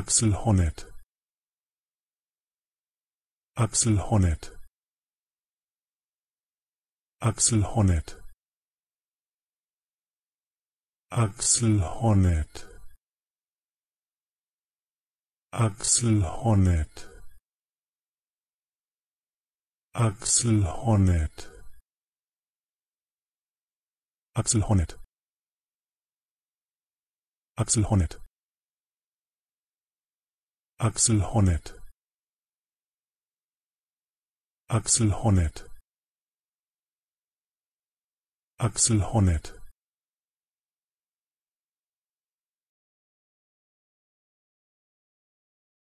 Axel Honnet. Axel Honnet. Axel Honnet. Axel Honnet. Axel Honnet. Axel Honnet. Axel Honnet. Axel Honnet. Axel Honneth Axel Honneth Axel Honneth